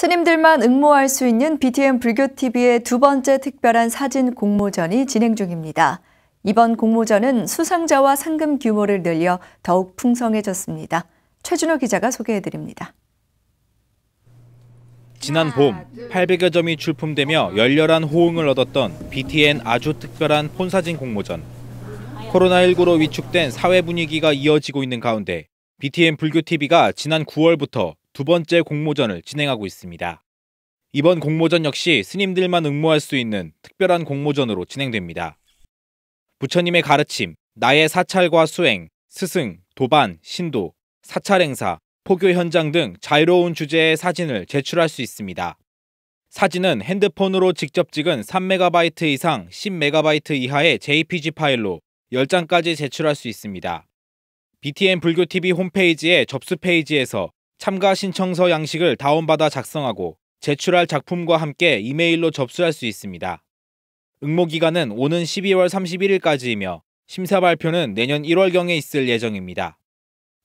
스님들만 응모할 수 있는 BTN 불교TV의 두 번째 특별한 사진 공모전이 진행 중입니다. 이번 공모전은 수상자와 상금 규모를 늘려 더욱 풍성해졌습니다. 최준호 기자가 소개해드립니다. 지난 봄 800여 점이 출품되며 열렬한 호응을 얻었던 BTN 아주 특별한 폰사진 공모전. 코로나19로 위축된 사회 분위기가 이어지고 있는 가운데 BTN 불교TV가 지난 9월부터 두 번째 공모전을 진행하고 있습니다. 이번 공모전 역시 스님들만 응모할 수 있는 특별한 공모전으로 진행됩니다. 부처님의 가르침, 나의 사찰과 수행, 스승, 도반, 신도, 사찰 행사, 포교 현장 등 자유로운 주제의 사진을 제출할 수 있습니다. 사진은 핸드폰으로 직접 찍은 3MB 이상 10MB 이하의 JPG 파일로 10장까지 제출할 수 있습니다. BTN 불교TV 홈페이지의 접수 페이지에서 참가 신청서 양식을 다운받아 작성하고 제출할 작품과 함께 이메일로 접수할 수 있습니다. 응모 기간은 오는 12월 31일까지이며 심사 발표는 내년 1월경에 있을 예정입니다.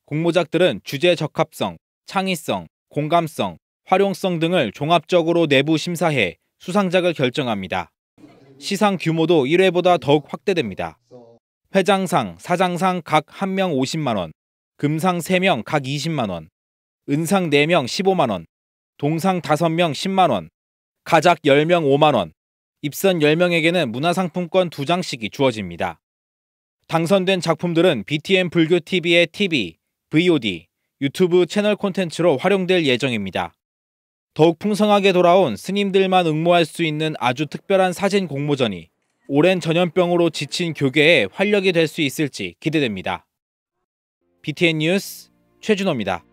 공모작들은 주제 적합성, 창의성, 공감성, 활용성 등을 종합적으로 내부 심사해 수상작을 결정합니다. 시상 규모도 1회보다 더욱 확대됩니다. 회장상, 사장상 각 1명 50만원, 금상 3명 각 20만원, 은상 4명 15만원, 동상 5명 10만원, 가작 10명 5만원, 입선 10명에게는 문화상품권 2장씩이 주어집니다. 당선된 작품들은 BTN 불교TV의 TV, VOD, 유튜브 채널 콘텐츠로 활용될 예정입니다. 더욱 풍성하게 돌아온 스님들만 응모할 수 있는 아주 특별한 사진 공모전이 오랜 전염병으로 지친 교계에 활력이 될 수 있을지 기대됩니다. BTN 뉴스 최준호입니다.